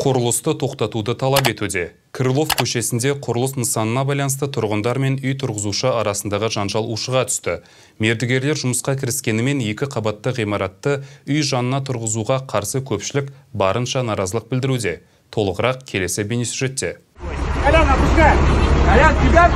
құрылысты тоқтатуды талап етуде крылов көшесінде құрылыс нысанына байланысты тұрғындар мен үй тұрғызушы арасындағы жанжал ушыға түсті мердігерлер жұмысқа кіріскенімен екі қабатты ғимаратты үй жанына тұрғызуға қарсы көпшілік барынша наразылық білдіруде толығырақ келесі бейнесюжетте Колян, тебя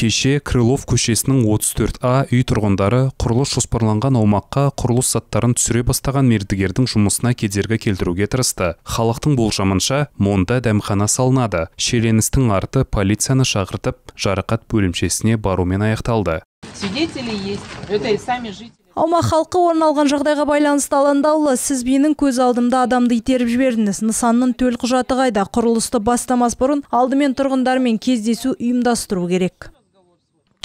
кеше крылов көшесінің 34 а үй тұрғындары құрылыс жоспарланған аумаққа құрылыс заттарын түсіре бастаған мердігердің жұмысына кедергі келтіруге тырысты халықтың болжамынша мұнда дәмхана салынады шиеленістің арты полицияны шақыртып жарақат бөлімшесіне барумен аяқталды свидетели есть это и сами жители Аумақ халқы орын алған жағдайға байланысты алаңдаулы. Сіз менің көз алдымда адамды итеріп жібердіңіз. Нысанның төл құжаты қайда? Құрылысты бастамас бұрын алдымен тұрғындармен кездесу ұйымдастыру керек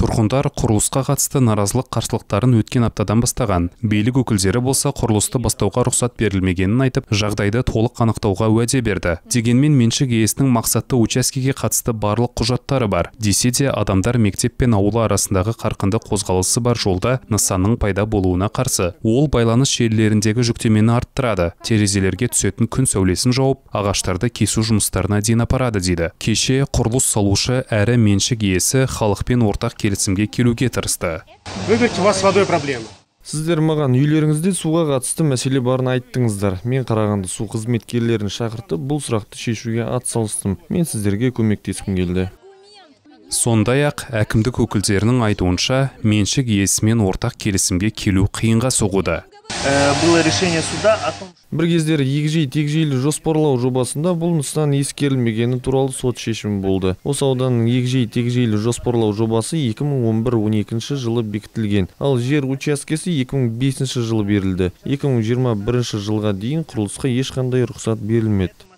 тұрғындар құрылысқа қатысты наразылық қарсылықтарын өткен аптадан бастаған билік өкілдері болса құрылысты бастауға рұқсат берілмегенін айтып жағдайды толық анықтауға уәде берді дегенмен меншік иесінің мақсатты учаскеге қатысты барлық құжаттары бар десе де адамдар мектеп пен ауыл арасындағы қарқынды қозғалысы бар жолда нысанның пайда болуына қарсы ол байланыс желілеріндегі жүктемені арттырады терезелерге түсетін күн сәулесін жауып ағаштарды кесу жұмыстарына дейін апарады дейді кеше құрылыс салушы әрі меншік иесі халықпен ортақ келісім келісімге келуге тырысты выберте у вас с водой проблемы сіздер маған үйлеріңізде суға қатысты мәселе барын айттыңыздар мен қарағанды су қызметкерлерін шақыртып бұл сұрақты шешуге атсалыстым мен сіздерге көмектескім келді сондай ақ әкімдік өкілдерінің айтуынша меншік иесімен ортақ келісімге келу қиынға соғуда Э, было решение суда о том бір кездері егжей тегжейлі жоспарлау жобасында бұл нысан ескерілмегені туралы сот шешімі болды осы ауданның егжей тегжейлі жоспарлау жобасы 2011-12 жылы бекітілген ал жер учаскесі 2005 жылы берілді 2021 жылға дейін құрылысқа ешқандай рұқсат берілмеді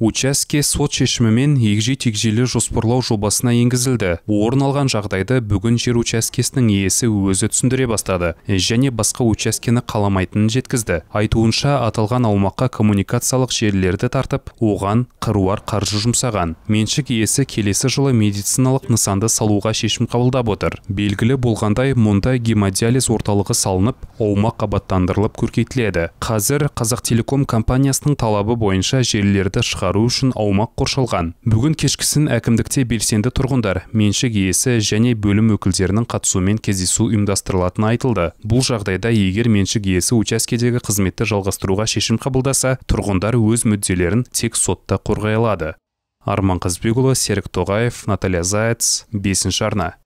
учаске сот шешімімен егжей тегжейлі жоспарлау жобасына енгізілді орын алған жағдайды бүгін жер учаскесінің иесі өзі түсіндіре бастады және басқа учаскені қаламайтынын жеткізді айтуынша аталған аумаққа коммуникациялық желілерді тартып оған қыруар қаржы жұмсаған меншік иесі келесі жылы медициналық нысанды салуға шешім қабылдап отыр белгілі болғандай мұнда гемодиализ орталығы салынып аумақ қабаттандырылып көркейтіледі қазір қазақтелеком компаниясының талабы бойынша желілерді шығар шығару үшін аумақ қоршалған бүгін кешкісін әкімдікте белсенді тұрғындар меншік иесі және бөлім өкілдерінің қатысуымен кездесу ұйымдастырылатыны айтылды бұл жағдайда егер меншік иесі учаскедегі қызметті жалғастыруға шешім қабылдаса тұрғындар өз мүдделерін тек сотта қорғай алады арман қазбекұлы серік тоғаев наталья заяц бесінші арна